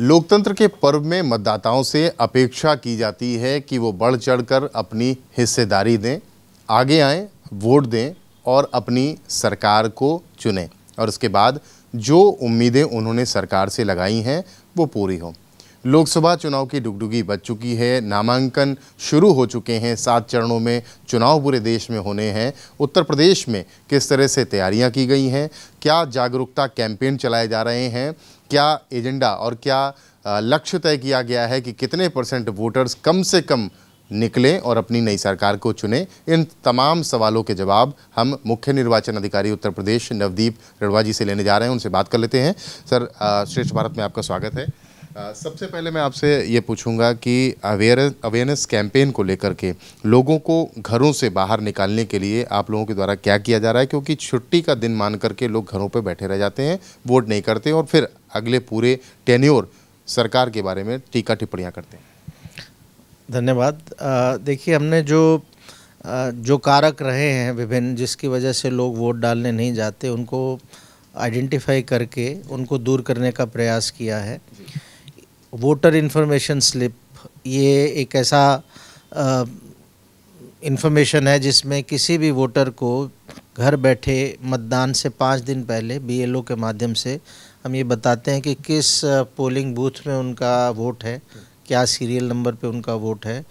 लोकतंत्र के पर्व में मतदाताओं से अपेक्षा की जाती है कि वो बढ़ चढ़कर अपनी हिस्सेदारी दें आगे आएं, वोट दें और अपनी सरकार को चुनें और उसके बाद जो उम्मीदें उन्होंने सरकार से लगाई हैं वो पूरी हों लोकसभा चुनाव की डुगडुगी बच चुकी है नामांकन शुरू हो चुके हैं सात चरणों में चुनाव पूरे देश में होने हैं उत्तर प्रदेश में किस तरह से तैयारियां की गई हैं क्या जागरूकता कैंपेन चलाए जा रहे हैं क्या एजेंडा और क्या लक्ष्य तय किया गया है कि कितने परसेंट वोटर्स कम से कम निकलें और अपनी नई सरकार को चुनें इन तमाम सवालों के जवाब हम मुख्य निर्वाचन अधिकारी उत्तर प्रदेश नवदीप रिड़वा जी से लेने जा रहे हैं उनसे बात कर लेते हैं सर श्रेष्ठ भारत में आपका स्वागत है सबसे पहले मैं आपसे ये पूछूंगा कि अवेयर अवेयरनेस कैंपेन को लेकर के लोगों को घरों से बाहर निकालने के लिए आप लोगों के द्वारा क्या किया जा रहा है क्योंकि छुट्टी का दिन मान करके लोग घरों पर बैठे रह जाते हैं वोट नहीं करते और फिर अगले पूरे टेन्योर सरकार के बारे में टीका टिप्पणियाँ करते हैं धन्यवाद देखिए हमने जो आ, जो कारक रहे हैं विभिन्न जिसकी वजह से लोग वोट डालने नहीं जाते उनको आइडेंटिफाई करके उनको दूर करने का प्रयास किया है वोटर इन्फॉर्मेशन स्लिप ये एक ऐसा इन्फॉर्मेशन है जिसमें किसी भी वोटर को घर बैठे मतदान से पाँच दिन पहले बीएलओ के माध्यम से हम ये बताते हैं कि किस पोलिंग बूथ में उनका वोट है क्या सीरियल नंबर पे उनका वोट है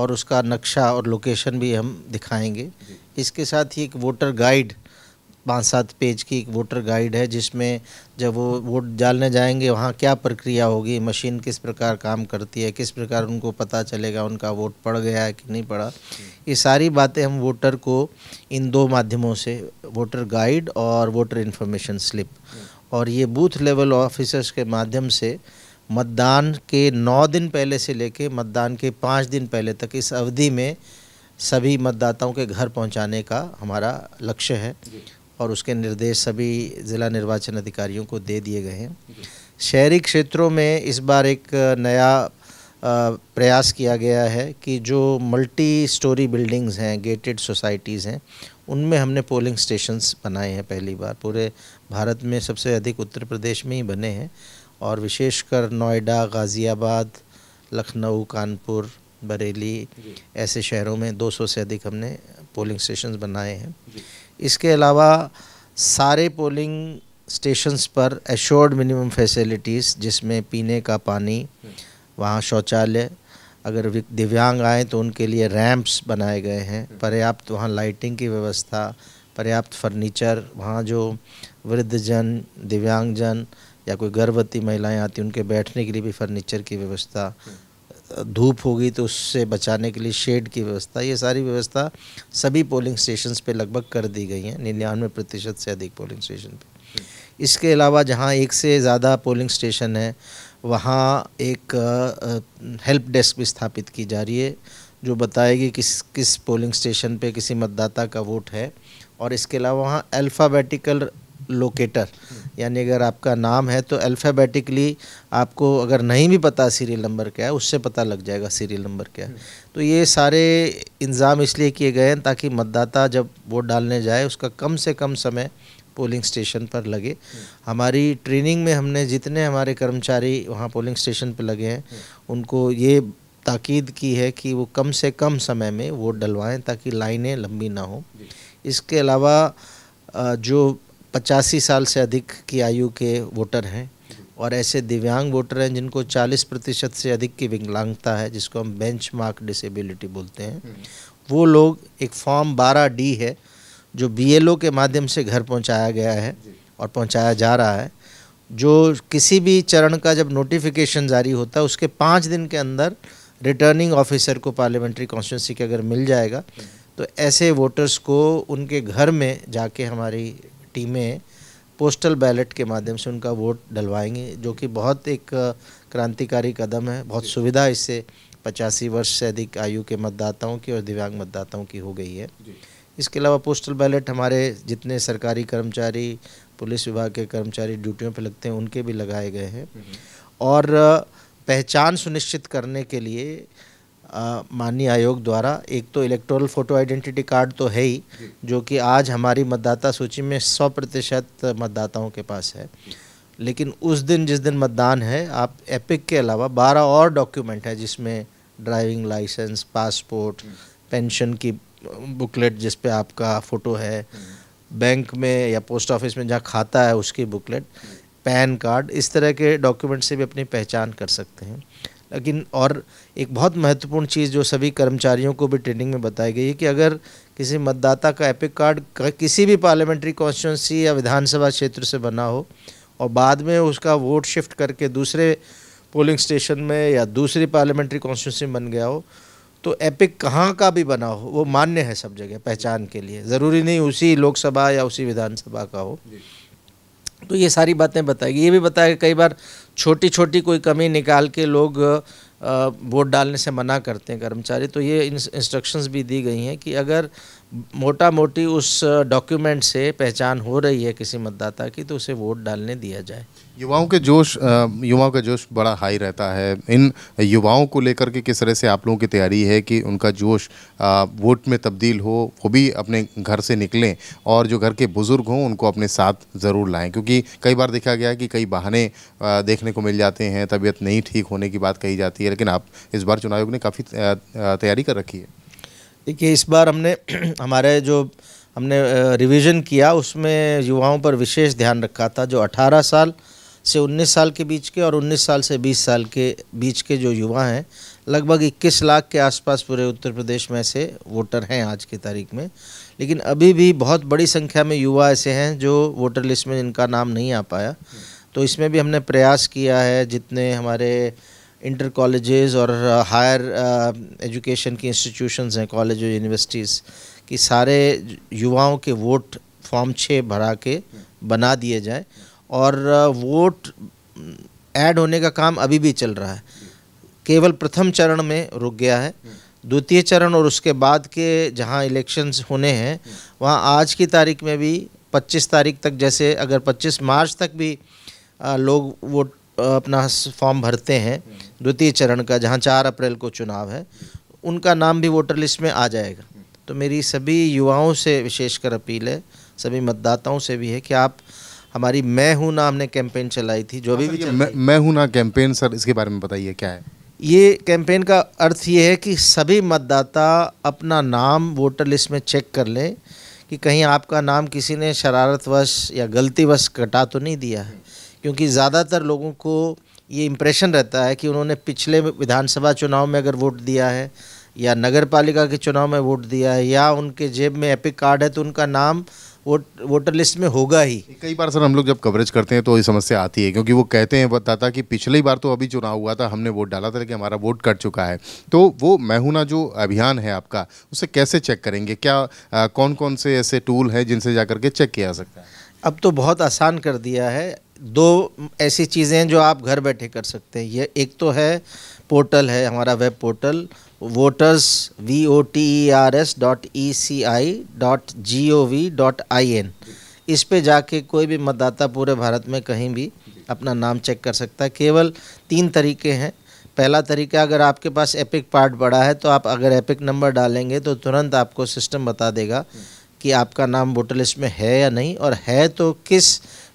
और उसका नक्शा और लोकेशन भी हम दिखाएंगे इसके साथ ही एक वोटर गाइड पाँच सात पेज की एक वोटर गाइड है जिसमें जब वो वोट डालने जाएंगे वहाँ क्या प्रक्रिया होगी मशीन किस प्रकार काम करती है किस प्रकार उनको पता चलेगा उनका वोट पड़ गया है कि नहीं पड़ा ये सारी बातें हम वोटर को इन दो माध्यमों से वोटर गाइड और वोटर इन्फॉर्मेशन स्लिप और ये बूथ लेवल ऑफिसर्स के माध्यम से मतदान के नौ दिन पहले से लेकर मतदान के पाँच दिन पहले तक इस अवधि में सभी मतदाताओं के घर पहुंचाने का हमारा लक्ष्य है और उसके निर्देश सभी ज़िला निर्वाचन अधिकारियों को दे दिए गए हैं शहरी क्षेत्रों में इस बार एक नया प्रयास किया गया है कि जो मल्टी स्टोरी बिल्डिंग्स हैं गेटेड सोसाइटीज़ हैं उनमें हमने पोलिंग स्टेशंस बनाए हैं पहली बार पूरे भारत में सबसे अधिक उत्तर प्रदेश में ही बने हैं और विशेषकर नोएडा गाज़ियाबाद लखनऊ कानपुर बरेली ऐसे शहरों में 200 से अधिक हमने पोलिंग स्टेशन बनाए हैं इसके अलावा सारे पोलिंग स्टेशंस पर एश्योर्ड मिनिमम फैसिलिटीज़ जिसमें पीने का पानी हम्म। वहाँ शौचालय अगर दिव्यांग आए तो उनके लिए रैंप्स बनाए गए हैं हम्म। पर्याप्त वहाँ लाइटिंग की व्यवस्था पर्याप्त फर्नीचर वहाँ जो वृद्धजन दिव्यांगजन या कोई गर्भवती महिलाएं आती उनके बैठने के लिए भी फर्नीचर की व्यवस्था धूप होगी तो उससे बचाने के लिए शेड की व्यवस्था ये सारी व्यवस्था सभी पोलिंग स्टेशंस पे लगभग कर दी गई हैं निन्यानवे प्रतिशत से अधिक पोलिंग स्टेशन पे इसके अलावा जहाँ एक से ज़्यादा पोलिंग स्टेशन है वहाँ एक हेल्प डेस्क भी स्थापित की जा रही है जो बताएगी किस किस पोलिंग स्टेशन पे किसी मतदाता का वोट है और इसके अलावा वहाँ अल्फ़ाबेटिकल लोकेटर यानी अगर आपका नाम है तो अल्फ़ाबेटिकली आपको अगर नहीं भी पता सीरियल नंबर क्या है उससे पता लग जाएगा सीरियल नंबर क्या है तो ये सारे इंतज़ाम इसलिए किए गए हैं ताकि मतदाता जब वोट डालने जाए उसका कम से कम समय पोलिंग स्टेशन पर लगे हमारी ट्रेनिंग में हमने जितने हमारे कर्मचारी वहाँ पोलिंग स्टेशन पर लगे हैं उनको ये ताकीद की है कि वो कम से कम समय में वोट डलवाएँ ताकि लाइनें लंबी ना हों इसके अलावा जो पचासी साल से अधिक की आयु के वोटर हैं और ऐसे दिव्यांग वोटर हैं जिनको 40 प्रतिशत से अधिक की विकलांगता है जिसको हम बेंच मार्क डिसेबिलिटी बोलते हैं हम्म। वो लोग एक फॉर्म 12 डी है जो बीएलओ के माध्यम से घर पहुंचाया गया है और पहुंचाया जा रहा है जो किसी भी चरण का जब नोटिफिकेशन जारी होता है उसके पाँच दिन के अंदर रिटर्निंग ऑफिसर को पार्लियामेंट्री कॉन्स्टिट्यूंसी के अगर मिल जाएगा हम्म। तो ऐसे वोटर्स को उनके घर में जाके हमारी टीमें पोस्टल बैलेट के माध्यम से उनका वोट डलवाएंगे जो कि बहुत एक क्रांतिकारी कदम है बहुत सुविधा इससे पचासी वर्ष से अधिक आयु के मतदाताओं की और दिव्यांग मतदाताओं की हो गई है इसके अलावा पोस्टल बैलेट हमारे जितने सरकारी कर्मचारी पुलिस विभाग के कर्मचारी ड्यूटियों पर लगते हैं उनके भी लगाए गए हैं हम्म। और पहचान सुनिश्चित करने के लिए माननीय आयोग द्वारा एक तो इलेक्टोरल फ़ोटो आइडेंटिटी कार्ड तो है ही जो कि आज हमारी मतदाता सूची में सौ प्रतिशत मतदाताओं के पास है लेकिन उस दिन जिस दिन मतदान है आप एपिक के अलावा बारह और डॉक्यूमेंट है जिसमें ड्राइविंग लाइसेंस पासपोर्ट पेंशन की बुकलेट जिस पे आपका फ़ोटो है बैंक में या पोस्ट ऑफिस में जहाँ खाता है उसकी बुकलेट पैन कार्ड इस तरह के डॉक्यूमेंट से भी अपनी पहचान कर सकते हैं लेकिन और एक बहुत महत्वपूर्ण चीज़ जो सभी कर्मचारियों को भी ट्रेनिंग में बताई गई है कि अगर किसी मतदाता का एपिक कार्ड किसी भी पार्लियामेंट्री कॉन्स्टिट्यूंसी या विधानसभा क्षेत्र से बना हो और बाद में उसका वोट शिफ्ट करके दूसरे पोलिंग स्टेशन में या दूसरी पार्लियामेंट्री कॉन्स्टिट्यूंसी बन गया हो तो एपिक कहाँ का भी बना हो वो मान्य है सब जगह पहचान के लिए ज़रूरी नहीं उसी लोकसभा या उसी विधानसभा का हो तो ये सारी बातें बताएगी ये भी बताया कई बार छोटी छोटी कोई कमी निकाल के लोग वोट डालने से मना करते हैं कर्मचारी तो ये इंस्ट्रक्शंस भी दी गई हैं कि अगर मोटा मोटी उस डॉक्यूमेंट से पहचान हो रही है किसी मतदाता की तो उसे वोट डालने दिया जाए युवाओं के जोश युवाओं का जोश बड़ा हाई रहता है इन युवाओं को लेकर के किस तरह से आप लोगों की तैयारी है कि उनका जोश वोट में तब्दील हो वो भी अपने घर से निकलें और जो घर के बुज़ुर्ग हों उनको अपने साथ ज़रूर लाएं क्योंकि कई बार देखा गया कि कई बहाने देखने को मिल जाते हैं तबीयत नहीं ठीक होने की बात कही जाती है लेकिन आप इस बार चुनाव आयोग ने काफ़ी तैयारी कर रखी है देखिए इस बार हमने हमारे जो हमने रिवीजन किया उसमें युवाओं पर विशेष ध्यान रखा था जो 18 साल से 19 साल के बीच के और 19 साल से 20 साल के बीच के जो युवा हैं लगभग 21 लाख के आसपास पूरे उत्तर प्रदेश में ऐसे वोटर हैं आज की तारीख में लेकिन अभी भी बहुत बड़ी संख्या में युवा ऐसे हैं जो वोटर लिस्ट में इनका नाम नहीं आ पाया तो इसमें भी हमने प्रयास किया है जितने हमारे इंटर कॉलेजेस और हायर uh, एजुकेशन uh, की इंस्टीट्यूशंस हैं कॉलेज यूनिवर्सिटीज़ की सारे युवाओं के वोट फॉर्म छः भरा के बना दिए जाएं और वोट uh, ऐड mm, होने का काम अभी भी चल रहा है केवल प्रथम चरण में रुक गया है द्वितीय चरण और उसके बाद के जहां इलेक्शंस होने हैं वहां आज की तारीख में भी 25 तारीख तक जैसे अगर 25 मार्च तक भी लोग वोट अपना फॉर्म भरते हैं द्वितीय चरण का जहाँ चार अप्रैल को चुनाव है उनका नाम भी वोटर लिस्ट में आ जाएगा तो मेरी सभी युवाओं से विशेषकर अपील है सभी मतदाताओं से भी है कि आप हमारी मैं हूँ ना हमने कैंपेन चलाई थी जो भी, हाँ, भी मैं, मैं हूँ ना कैंपेन सर इसके बारे में बताइए क्या है ये कैंपेन का अर्थ ये है कि सभी मतदाता अपना नाम वोटर लिस्ट में चेक कर लें कि कहीं आपका नाम किसी ने शरारतवश या गलतीवश कटा तो नहीं दिया है क्योंकि ज़्यादातर लोगों को ये इम्प्रेशन रहता है कि उन्होंने पिछले विधानसभा चुनाव में अगर वोट दिया है या नगर पालिका के चुनाव में वोट दिया है या उनके जेब में एपिक कार्ड है तो उनका नाम वोट वोटर लिस्ट में होगा ही कई बार सर हम लोग जब कवरेज करते हैं तो ये समस्या आती है क्योंकि वो कहते हैं बताता कि पिछली बार तो अभी चुनाव हुआ था हमने वोट डाला था लेकिन हमारा वोट कट चुका है तो वो मैं ना जो अभियान है आपका उसे कैसे चेक करेंगे क्या आ, कौन कौन से ऐसे टूल हैं जिनसे जा करके चेक किया जा सकता है अब तो बहुत आसान कर दिया है दो ऐसी चीज़ें हैं जो आप घर बैठे कर सकते हैं ये एक तो है पोर्टल है हमारा web portal voters V O T E R S dot E C I dot G O V dot I N इस पर जाके कोई भी मतदाता पूरे भारत में कहीं भी अपना नाम चेक कर सकता है केवल तीन तरीके हैं पहला तरीका अगर आपके पास एपिक पार्ट बड़ा है तो आप अगर एपिक नंबर डालेंगे तो तुरंत आपको सिस्टम बता देगा कि आपका नाम वोटर लिस्ट में है या नहीं और है तो किस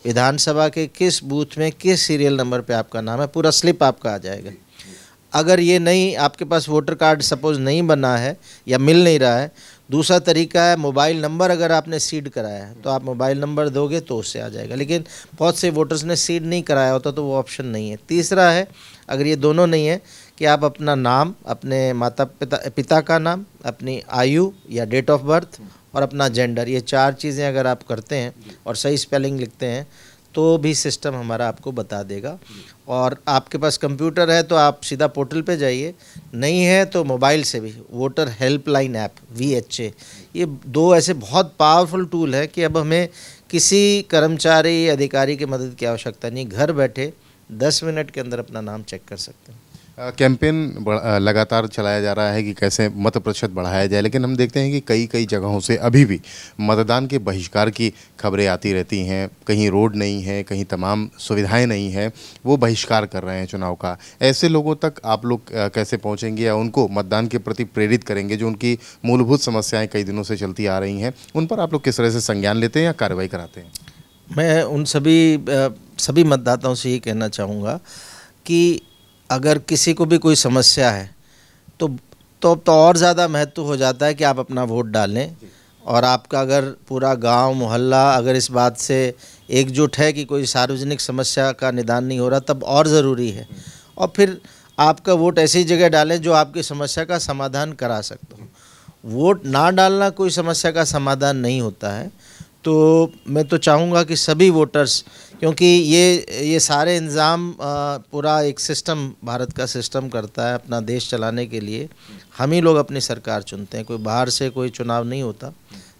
विधानसभा के किस बूथ में किस सीरियल नंबर पे आपका नाम है पूरा स्लिप आपका आ जाएगा अगर ये नहीं आपके पास वोटर कार्ड सपोज नहीं बना है या मिल नहीं रहा है दूसरा तरीका है मोबाइल नंबर अगर आपने सीड कराया है तो आप मोबाइल नंबर दोगे तो उससे आ जाएगा लेकिन बहुत से वोटर्स ने सीड नहीं कराया होता तो वो ऑप्शन नहीं है तीसरा है अगर ये दोनों नहीं है कि आप अपना नाम अपने माता पिता पिता का नाम अपनी आयु या डेट ऑफ बर्थ और अपना जेंडर ये चार चीज़ें अगर आप करते हैं और सही स्पेलिंग लिखते हैं तो भी सिस्टम हमारा आपको बता देगा और आपके पास कंप्यूटर है तो आप सीधा पोर्टल पे जाइए नहीं है तो मोबाइल से भी voter helpline app V H A ये दो ऐसे बहुत पावरफुल टूल है कि अब हमें किसी कर्मचारी अधिकारी की मदद की आवश्यकता नहीं घर बैठे दस मिनट के अंदर अपना नाम चेक कर सकते हैं कैंपेन लगातार चलाया जा रहा है कि कैसे मत प्रतिशत बढ़ाया जाए लेकिन हम देखते हैं कि कई कई जगहों से अभी भी मतदान के बहिष्कार की खबरें आती रहती हैं कहीं रोड नहीं है कहीं तमाम सुविधाएं नहीं हैं वो बहिष्कार कर रहे हैं चुनाव का ऐसे लोगों तक आप लोग कैसे पहुँचेंगे या उनको मतदान के प्रति प्रेरित करेंगे जो उनकी मूलभूत समस्याएँ कई दिनों से चलती आ रही हैं उन पर आप लोग किस तरह से संज्ञान लेते हैं या कार्रवाई कराते हैं मैं उन सभी सभी मतदाताओं से ये कहना चाहूँगा कि अगर किसी को भी कोई समस्या है तो तो तो और ज़्यादा महत्व हो जाता है कि आप अपना वोट डालें और आपका अगर पूरा गांव मोहल्ला अगर इस बात से एकजुट है कि कोई सार्वजनिक समस्या का निदान नहीं हो रहा तब और ज़रूरी है और फिर आपका वोट ऐसी जगह डालें जो आपकी समस्या का समाधान करा सकते हो वोट ना डालना कोई समस्या का समाधान नहीं होता है तो मैं तो चाहूँगा कि सभी वोटर्स क्योंकि ये ये सारे इंतज़ाम पूरा एक सिस्टम भारत का सिस्टम करता है अपना देश चलाने के लिए हम ही लोग अपनी सरकार चुनते हैं कोई बाहर से कोई चुनाव नहीं होता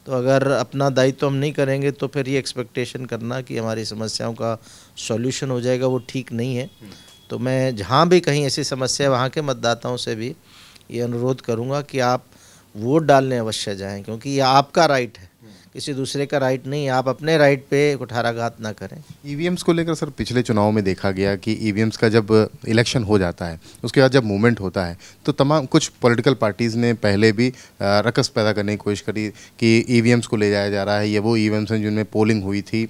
तो अगर अपना दायित्व हम नहीं करेंगे तो फिर ये एक्सपेक्टेशन करना कि हमारी समस्याओं का सॉल्यूशन हो जाएगा वो ठीक नहीं है तो मैं जहाँ भी कहीं ऐसी समस्या है वहाँ के मतदाताओं से भी ये अनुरोध करूँगा कि आप वोट डालने अवश्य जाएँ क्योंकि ये आपका राइट है किसी दूसरे का राइट नहीं आप अपने राइट पे कुठाराघात ना करें ईवीएम्स e को लेकर सर पिछले चुनाव में देखा गया कि ईवीएम्स e का जब इलेक्शन हो जाता है उसके बाद जब मूवमेंट होता है तो तमाम कुछ पॉलिटिकल पार्टीज़ ने पहले भी रकस पैदा करने की कोशिश करी कि ईवीएम्स e को ले जाया जा रहा है ये वो ईवीएम्स हैं जिनमें पोलिंग हुई थी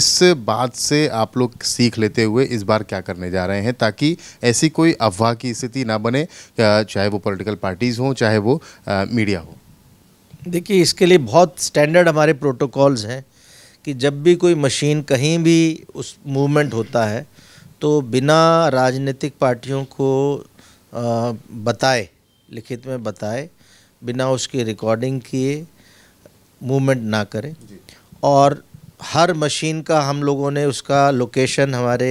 इस बात से आप लोग सीख लेते हुए इस बार क्या करने जा रहे हैं ताकि ऐसी कोई अफवाह की स्थिति ना बने चाहे वो पोलिटिकल पार्टीज़ हों चाहे वो मीडिया हो देखिए इसके लिए बहुत स्टैंडर्ड हमारे प्रोटोकॉल्स हैं कि जब भी कोई मशीन कहीं भी उस मूवमेंट होता है तो बिना राजनीतिक पार्टियों को बताए लिखित में बताए बिना उसकी रिकॉर्डिंग किए मूवमेंट ना करें और हर मशीन का हम लोगों ने उसका लोकेशन हमारे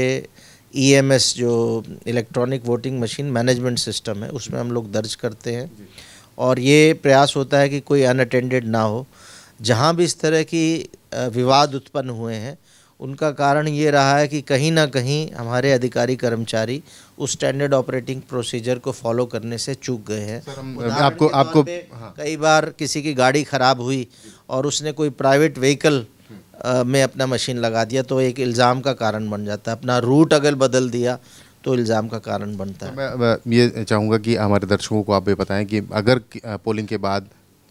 ईएमएस e जो electronic voting machine management system है उसमें हम लोग दर्ज करते हैं और ये प्रयास होता है कि कोई अनअटेंडेड ना हो जहाँ भी इस तरह की विवाद उत्पन्न हुए हैं उनका कारण ये रहा है कि कहीं ना कहीं हमारे अधिकारी कर्मचारी उस स्टैंडर्ड ऑपरेटिंग प्रोसीजर को फॉलो करने से चूक गए हैं आपको आपको हाँ। कई बार किसी की गाड़ी ख़राब हुई और उसने कोई प्राइवेट हम्म। व्हीकल में अपना मशीन लगा दिया तो एक इल्ज़ाम का कारण बन जाता है अपना रूट अगर बदल दिया तो इल्ज़ाम का कारण बनता है मैं, ये चाहूँगा कि हमारे दर्शकों को आप ये बताएं कि अगर पोलिंग के बाद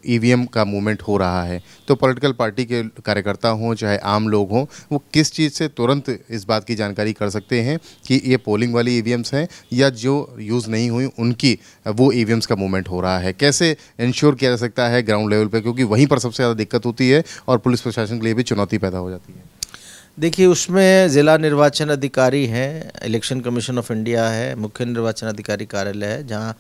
ई e का मूवमेंट हो रहा है तो पॉलिटिकल पार्टी के कार्यकर्ता हों चाहे आम लोग हों वो किस चीज़ से तुरंत इस बात की जानकारी कर सकते हैं कि ये पोलिंग वाली ई e हैं या जो यूज़ नहीं हुई उनकी वो ई e का मूवमेंट हो रहा है कैसे इंश्योर किया जा सकता है ग्राउंड लेवल पर क्योंकि वहीं पर सबसे ज़्यादा दिक्कत होती है और पुलिस प्रशासन के लिए भी चुनौती पैदा हो जाती है देखिए उसमें ज़िला निर्वाचन अधिकारी हैं इलेक्शन कमीशन ऑफ इंडिया है मुख्य निर्वाचन अधिकारी कार्यालय है जहां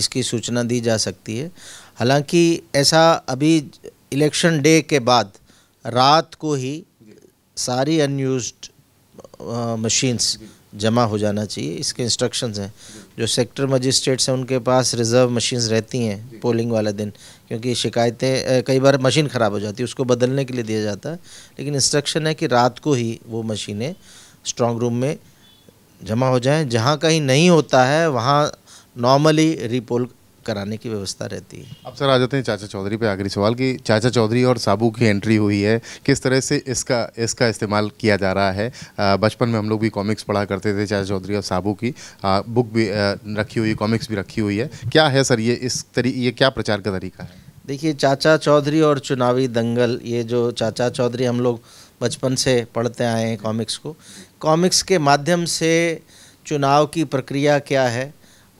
इसकी सूचना दी जा सकती है हालांकि ऐसा अभी इलेक्शन डे के बाद रात को ही सारी अनयूज्ड मशीन्स जमा हो जाना चाहिए इसके इंस्ट्रक्शंस हैं जो सेक्टर मजिस्ट्रेट्स हैं उनके पास रिज़र्व मशीन्स रहती हैं पोलिंग वाला दिन क्योंकि शिकायतें कई बार मशीन ख़राब हो जाती है उसको बदलने के लिए दिया जाता है लेकिन इंस्ट्रक्शन है कि रात को ही वो मशीनें स्ट्रॉन्ग रूम में जमा हो जाएँ जहाँ कहीं नहीं होता है वहाँ नॉर्मली रीपोल कराने की व्यवस्था रहती है अब सर आ जाते हैं चाचा चौधरी पे आखिरी सवाल कि चाचा चौधरी और साबू की एंट्री हुई है किस तरह से इसका इसका इस्तेमाल किया जा रहा है बचपन में हम लोग भी कॉमिक्स पढ़ा करते थे चाचा चौधरी और साबू की आ, बुक भी आ, रखी हुई कॉमिक्स भी रखी हुई है क्या है सर ये इस तरी ये क्या प्रचार का तरीका है देखिए चाचा चौधरी और चुनावी दंगल ये जो चाचा चौधरी हम लोग बचपन से पढ़ते आए हैं कॉमिक्स को कॉमिक्स के माध्यम से चुनाव की प्रक्रिया क्या है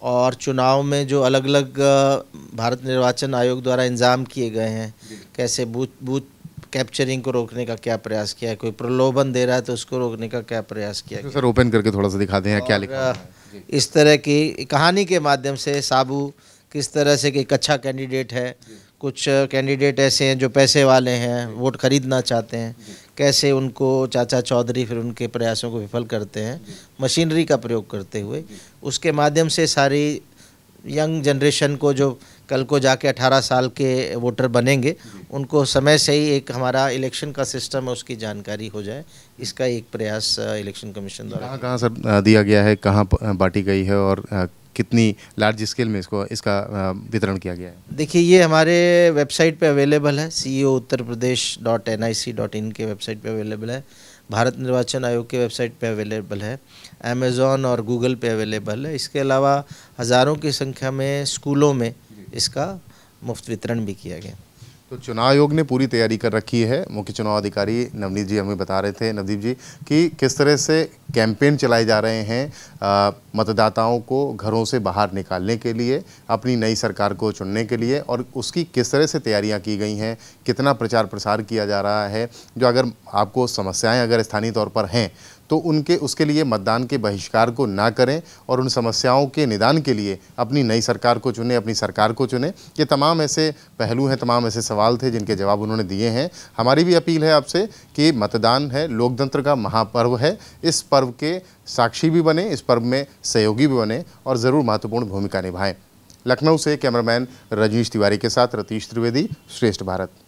और चुनाव में जो अलग अलग भारत निर्वाचन आयोग द्वारा इंजाम किए गए हैं कैसे बूथ बूथ कैप्चरिंग को रोकने का क्या प्रयास किया है कोई प्रलोभन दे रहा है तो उसको रोकने का क्या प्रयास किया है सर ओपन करके थोड़ा सा दिखा दें क्या लिखा है इस तरह की कहानी के माध्यम से साबू किस तरह से कि एक अच्छा कैंडिडेट है कुछ कैंडिडेट ऐसे हैं जो पैसे वाले हैं वोट खरीदना चाहते हैं कैसे उनको चाचा चौधरी फिर उनके प्रयासों को विफल करते हैं मशीनरी का प्रयोग करते हुए उसके माध्यम से सारी यंग जनरेशन को जो कल को जाके 18 साल के वोटर बनेंगे उनको समय से ही एक हमारा इलेक्शन का सिस्टम है उसकी जानकारी हो जाए इसका एक प्रयास इलेक्शन कमीशन द्वारा कहाँ कहाँ सर दिया गया है कहाँ बांटी गई है और कितनी लार्ज स्केल में इसको इसका वितरण किया गया है देखिए ये हमारे वेबसाइट पे अवेलेबल है C e Uttar Pradesh dot N I C dot in के वेबसाइट पे अवेलेबल है भारत निर्वाचन आयोग के वेबसाइट पे अवेलेबल है अमेजोन और गूगल पे अवेलेबल है इसके अलावा हज़ारों की संख्या में स्कूलों में इसका मुफ्त वितरण भी किया गया तो चुनाव आयोग ने पूरी तैयारी कर रखी है मुख्य चुनाव अधिकारी नवनीत जी हमें बता रहे थे नवदीप जी कि किस तरह से कैंपेन चलाए जा रहे हैं मतदाताओं को घरों से बाहर निकालने के लिए अपनी नई सरकार को चुनने के लिए और उसकी किस तरह से तैयारियां की गई हैं कितना प्रचार प्रसार किया जा रहा है जो अगर आपको समस्याएं अगर स्थानीय तौर पर हैं तो उनके उसके लिए मतदान के बहिष्कार को ना करें और उन समस्याओं के निदान के लिए अपनी नई सरकार को चुने अपनी सरकार को चुने ये तमाम ऐसे पहलू हैं तमाम ऐसे सवाल थे जिनके जवाब उन्होंने दिए हैं हमारी भी अपील है आपसे कि मतदान है लोकतंत्र का महापर्व है इस पर्व के साक्षी भी बने इस पर्व में सहयोगी भी बने और ज़रूर महत्वपूर्ण भूमिका निभाएँ लखनऊ से कैमरामैन रजनीश तिवारी के साथ रतीश त्रिवेदी श्रेष्ठ भारत